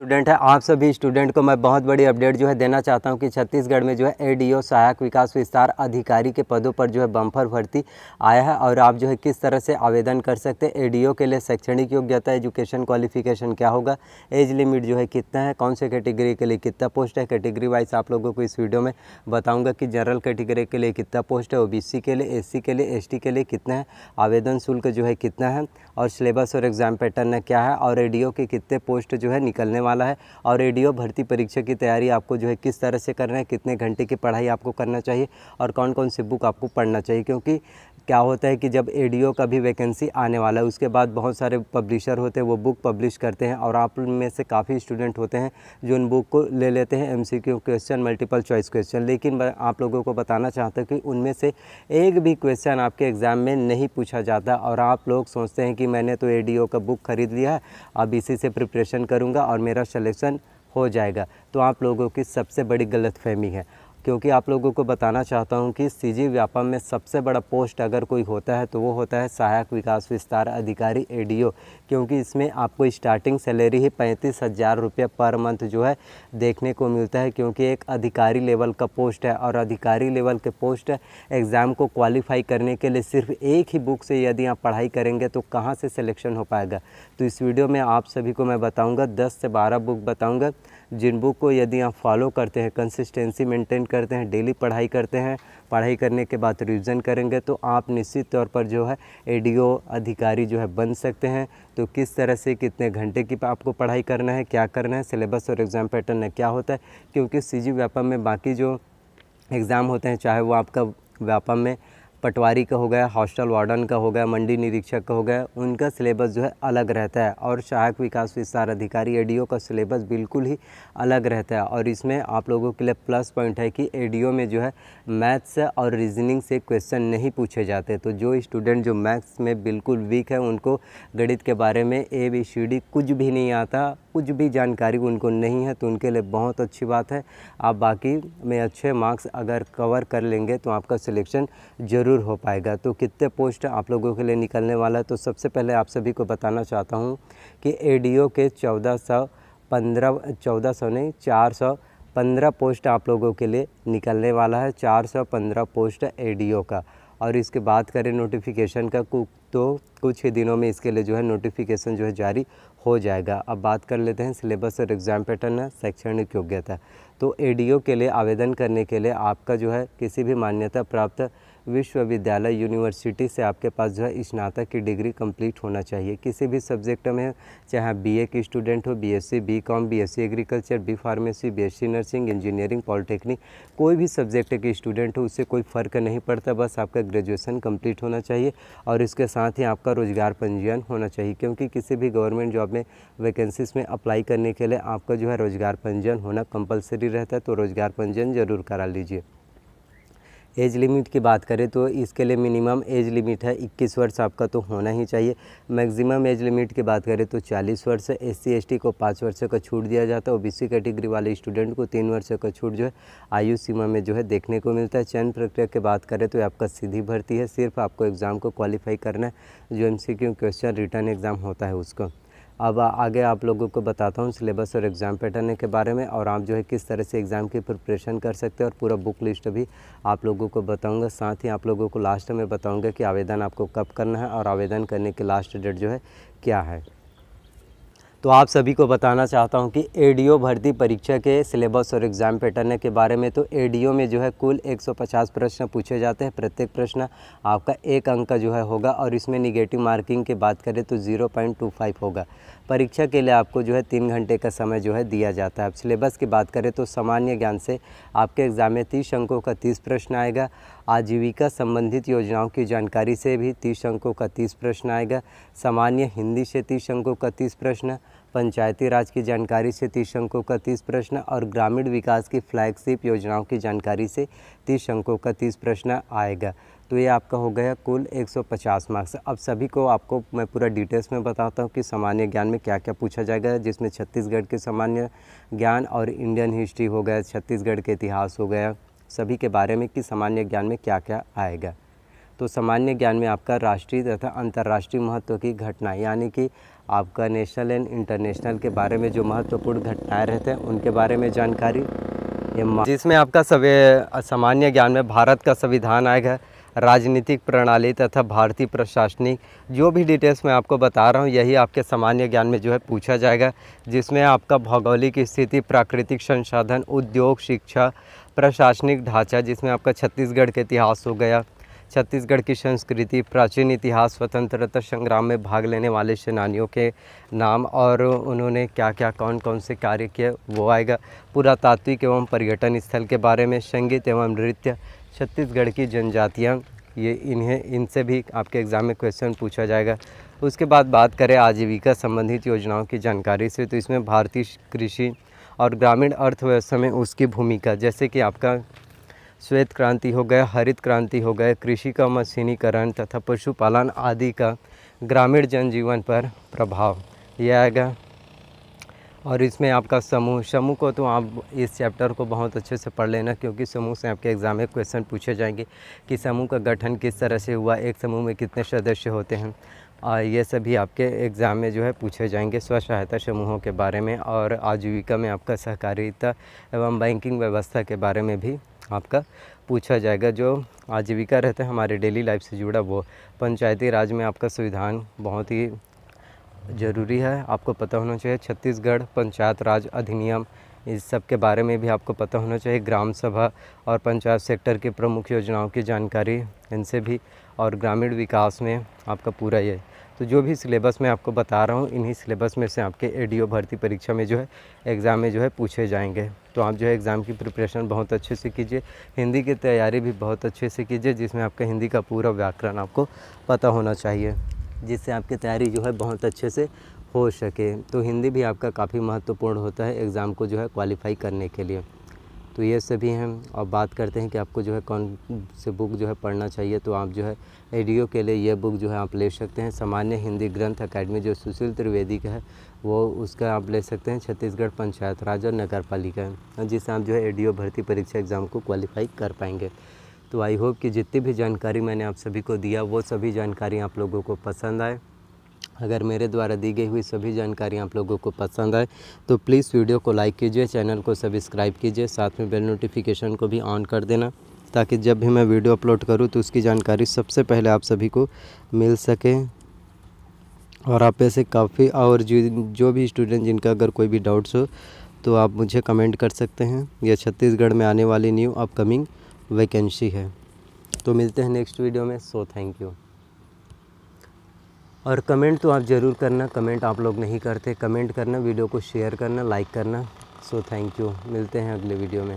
student है आप सभी स्टूडेंट को मैं बहुत बड़ी अपडेट जो है देना चाहता हूं कि छत्तीसगढ़ में जो है एडीओ सहायक विकास विस्तार अधिकारी के पदों पर जो है बम्फर भर्ती आया है और आप जो है किस तरह से आवेदन कर सकते हैं एडीओ के लिए शैक्षणिक योग्यता एजुकेशन क्वालिफिकेशन क्या होगा एज लिमिट जो है कितना है कौन से कैटेगरी के लिए कितना पोस्ट है कैटेगरी वाइज आप लोगों को इस वीडियो में बताऊँगा कि जनरल कैटेगरी के लिए कितना पोस्ट है ओ के लिए एस के लिए एस के लिए कितना है आवेदन शुल्क जो है कितना है और सिलेबस और एग्ज़ाम पैटर्न क्या है और ए के कितने पोस्ट जो है निकलने वाला है और रेडियो भर्ती परीक्षा की तैयारी आपको जो है किस तरह से करना है कितने घंटे की पढ़ाई आपको करना चाहिए और कौन कौन से बुक आपको पढ़ना चाहिए क्योंकि क्या होता है कि जब ए का भी वैकेंसी आने वाला है उसके बाद बहुत सारे पब्लिशर होते हैं वो बुक पब्लिश करते हैं और आप में से काफ़ी स्टूडेंट होते हैं जो उन बुक को ले लेते हैं M question multiple choice question लेकिन आप लोगों को बताना चाहता हूँ कि उनमें से एक भी क्वेश्चन आपके एग्ज़ाम में नहीं पूछा जाता और आप लोग सोचते हैं कि मैंने तो ए का बुक ख़रीद लिया है अब इसी से प्रिपरेशन करूँगा और मेरा सलेक्शन हो जाएगा तो आप लोगों की सबसे बड़ी गलतफहमी है क्योंकि आप लोगों को बताना चाहता हूं कि सीजी व्यापम में सबसे बड़ा पोस्ट अगर कोई होता है तो वो होता है सहायक विकास विस्तार अधिकारी एडीओ क्योंकि इसमें आपको स्टार्टिंग सैलरी ही पैंतीस हज़ार रुपये पर मंथ जो है देखने को मिलता है क्योंकि एक अधिकारी लेवल का पोस्ट है और अधिकारी लेवल के पोस्ट एग्ज़ाम को क्वालिफाई करने के लिए सिर्फ एक ही बुक से यदि आप पढ़ाई करेंगे तो कहाँ से सिलेक्शन हो पाएगा तो इस वीडियो में आप सभी को मैं बताऊँगा दस से बारह बुक बताऊँगा जिन बुक को यदि आप फॉलो करते हैं कंसिस्टेंसी मेंटेन करते हैं डेली पढ़ाई करते हैं पढ़ाई करने के बाद रिविज़न करेंगे तो आप निश्चित तौर पर जो है एडीओ अधिकारी जो है बन सकते हैं तो किस तरह से कितने घंटे की आपको पढ़ाई करना है क्या करना है सिलेबस और एग्ज़ाम पैटर्न क्या होता है क्योंकि सी जी में बाकी जो एग्ज़ाम होते हैं चाहे वो आपका व्यापम में पटवारी का हो गया हॉस्टल वार्डन का हो गया मंडी निरीक्षक का हो गया उनका सिलेबस जो है अलग रहता है और सहायक विकास विस्तार अधिकारी ए का सिलेबस बिल्कुल ही अलग रहता है और इसमें आप लोगों के लिए प्लस पॉइंट है कि ए में जो है मैथ्स और रीजनिंग से क्वेश्चन नहीं पूछे जाते तो जो स्टूडेंट जो मैथ्स में बिल्कुल वीक है उनको गणित के बारे में ए बी सी डी कुछ भी नहीं आता कुछ भी जानकारी उनको नहीं है तो उनके लिए बहुत अच्छी बात है आप बाकी में अच्छे मार्क्स अगर कवर कर लेंगे तो आपका सिलेक्शन जरूर ज़रूर हो पाएगा तो कितने पोस्ट आप लोगों के लिए निकलने वाला है तो सबसे पहले आप सभी को बताना चाहता हूँ कि ए के चौदह सौ पंद्रह चौदह सौ नहीं चार सौ पंद्रह पोस्ट आप लोगों के लिए निकलने वाला है चार सौ पंद्रह पोस्ट ए का और इसके बात करें नोटिफिकेशन का तो कुछ ही दिनों में इसके लिए जो है नोटिफिकेशन जो है जारी हो जाएगा अब बात कर लेते हैं सिलेबस और एग्ज़ाम पैटर्न है शैक्षणिक योग्यता तो ए के लिए आवेदन करने के लिए आपका जो है किसी भी मान्यता प्राप्त विश्वविद्यालय यूनिवर्सिटी से आपके पास जो है स्नातक की डिग्री कंप्लीट होना चाहिए किसी भी सब्जेक्ट में चाहे बीए की स्टूडेंट हो BSc, BCom, BSc agriculture B pharmacy BSc nursing engineering polytechnic कोई भी सब्जेक्ट की स्टूडेंट हो उससे कोई फ़र्क नहीं पड़ता बस आपका ग्रेजुएसन कम्प्लीट होना चाहिए और इसके साथ ही आपका रोज़गार पंजीयन होना चाहिए क्योंकि किसी भी गवर्नमेंट जॉब में वैकेंसीज में अप्लाई करने के लिए आपका जो है रोज़गार पंजीयन होना कंपलसरी रहता है तो रोज़गार पंजीयन ज़रूर करा लीजिए एज लिमिट की बात करें तो इसके लिए मिनिमम एज लिमिट है 21 वर्ष आपका तो होना ही चाहिए मैक्सिमम एज लिमिट की बात करें तो 40 वर्ष एस सी को पाँच वर्ष का छूट दिया जाता है ओ कैटेगरी वाले स्टूडेंट को तीन वर्ष का छूट जो है आयु सीमा में जो है देखने को मिलता है चयन प्रक्रिया की बात करें तो आपका सीधी भर्ती है सिर्फ आपको एग्ज़ाम को क्वालिफाई करना है जो एम क्वेश्चन रिटर्न एग्ज़ाम होता है उसका अब आगे आप लोगों को बताता हूँ सिलेबस और एग्ज़ाम पैटर्न के बारे में और आप जो है किस तरह से एग्ज़ाम की प्रिपरेशन कर सकते हैं और पूरा बुक लिस्ट भी आप लोगों को बताऊँगा साथ ही आप लोगों को लास्ट में बताऊँगा कि आवेदन आपको कब करना है और आवेदन करने की लास्ट डेट जो है क्या है तो आप सभी को बताना चाहता हूं कि एडीओ भर्ती परीक्षा के सिलेबस और एग्ज़ाम पैटर्न के बारे में तो एडीओ में जो है कुल 150 प्रश्न पूछे जाते हैं प्रत्येक प्रश्न आपका एक अंक का जो है होगा और इसमें निगेटिव मार्किंग की बात करें तो 0.25 होगा परीक्षा के लिए आपको जो है तीन घंटे का समय जो है दिया जाता है अब सिलेबस की बात करें तो सामान्य ज्ञान से आपके एग्ज़ाम में तीस अंकों का तीस प्रश्न आएगा आजीविका संबंधित योजनाओं की जानकारी से भी तीस अंकों का तीस प्रश्न आएगा सामान्य हिंदी से तीस अंकों का तीस प्रश्न पंचायती राज की जानकारी से तीस अंकों का तीस प्रश्न और ग्रामीण विकास की फ्लैगशिप योजनाओं की जानकारी से तीस अंकों का तीस प्रश्न आएगा तो ये आपका हो गया कुल 150 मार्क्स अब सभी को आपको मैं पूरा डिटेल्स में बताता हूँ कि सामान्य ज्ञान में क्या क्या पूछा जाएगा जिसमें छत्तीसगढ़ के सामान्य ज्ञान और इंडियन हिस्ट्री हो गया छत्तीसगढ़ के इतिहास हो गया सभी के बारे में कि सामान्य ज्ञान में क्या क्या आएगा तो सामान्य ज्ञान में आपका राष्ट्रीय तथा अंतर्राष्ट्रीय महत्व की घटनाएँ यानी कि आपका नेशनल एंड इंटरनेशनल के बारे में जो महत्वपूर्ण घटनाएँ रहते हैं उनके बारे में जानकारी जिसमें आपका सवे सामान्य ज्ञान में भारत का संविधान आएगा राजनीतिक प्रणाली तथा भारतीय प्रशासनिक जो भी डिटेल्स मैं आपको बता रहा हूँ यही आपके सामान्य ज्ञान में जो है पूछा जाएगा जिसमें आपका भौगोलिक स्थिति प्राकृतिक संसाधन उद्योग शिक्षा प्रशासनिक ढांचा जिसमें आपका छत्तीसगढ़ का इतिहास हो गया छत्तीसगढ़ की संस्कृति प्राचीन इतिहास स्वतंत्रता संग्राम में भाग लेने वाले सेनानियों के नाम और उन्होंने क्या क्या कौन कौन से कार्य किए वो आएगा पुरातात्विक एवं पर्यटन स्थल के बारे में संगीत एवं नृत्य छत्तीसगढ़ की जनजातियाँ ये इन्हें इनसे भी आपके एग्ज़ाम में क्वेश्चन पूछा जाएगा उसके बाद बात करें आजीविका संबंधित योजनाओं की जानकारी से तो इसमें भारतीय कृषि और ग्रामीण अर्थव्यवस्था में उसकी भूमिका जैसे कि आपका श्वेत क्रांति हो गया हरित क्रांति हो गया कृषि का मशीनीकरण तथा पशुपालन आदि का ग्रामीण जनजीवन पर प्रभाव यह आएगा और इसमें आपका समूह समूह को तो आप इस चैप्टर को बहुत अच्छे से पढ़ लेना क्योंकि समूह से आपके एग्ज़ाम में क्वेश्चन पूछे जाएंगे कि समूह का गठन किस तरह से हुआ एक समूह में कितने सदस्य होते हैं और ये सभी आपके एग्ज़ाम में जो है पूछे जाएंगे स्व सहायता समूहों के बारे में और आजीविका में आपका सहकारिता एवं बैंकिंग व्यवस्था के बारे में भी आपका पूछा जाएगा जो आजीविका रहता है हमारे डेली लाइफ से जुड़ा वो पंचायती राज में आपका संविधान बहुत ही ज़रूरी है आपको पता होना चाहिए छत्तीसगढ़ पंचायत राज अधिनियम इस सब के बारे में भी आपको पता होना चाहिए ग्राम सभा और पंचायत सेक्टर की प्रमुख योजनाओं की जानकारी इनसे भी और ग्रामीण विकास में आपका पूरा ये तो जो भी सिलेबस मैं आपको बता रहा हूँ इन्हीं सिलेबस में से आपके ए भर्ती परीक्षा में जो है एग्ज़ाम में जो है पूछे जाएंगे तो आप जो है एग्ज़ाम की प्रिपरेशन बहुत अच्छे से कीजिए हिंदी की तैयारी भी बहुत अच्छे से कीजिए जिसमें आपका हिंदी का पूरा व्याकरण आपको पता होना चाहिए जिससे आपकी तैयारी जो है बहुत अच्छे से हो सके तो हिंदी भी आपका काफ़ी महत्वपूर्ण होता है एग्ज़ाम को जो है क्वालिफाई करने के लिए तो ये सभी हैं और बात करते हैं कि आपको जो है कौन से बुक जो है पढ़ना चाहिए तो आप जो है एडियो के लिए ये बुक जो है आप ले सकते हैं सामान्य हिंदी ग्रंथ अकेडमी जो सुशील त्रिवेदी का है वो उसका आप ले सकते हैं छत्तीसगढ़ पंचायत राज और नगर पालिका जिससे आप जो है रेडियो भर्ती परीक्षा एग्ज़ाम को क्वालिफाई कर पाएंगे तो आई होप कि जितनी भी जानकारी मैंने आप सभी को दिया वो सभी जानकारी आप लोगों को पसंद आए अगर मेरे द्वारा दी गई हुई सभी जानकारी आप लोगों को पसंद आए तो प्लीज़ वीडियो को लाइक कीजिए चैनल को सब्सक्राइब कीजिए साथ में बेल नोटिफिकेशन को भी ऑन कर देना ताकि जब भी मैं वीडियो अपलोड करूँ तो उसकी जानकारी सबसे पहले आप सभी को मिल सके और आप ऐसे काफ़ी और जो भी स्टूडेंट जिनका अगर कोई भी डाउट्स हो तो आप मुझे कमेंट कर सकते हैं यह छत्तीसगढ़ में आने वाली न्यू अपकमिंग वैकेंसी है तो मिलते हैं नेक्स्ट वीडियो में सो थैंक यू और कमेंट तो आप ज़रूर करना कमेंट आप लोग नहीं करते कमेंट करना वीडियो को शेयर करना लाइक करना सो थैंक यू मिलते हैं अगले वीडियो में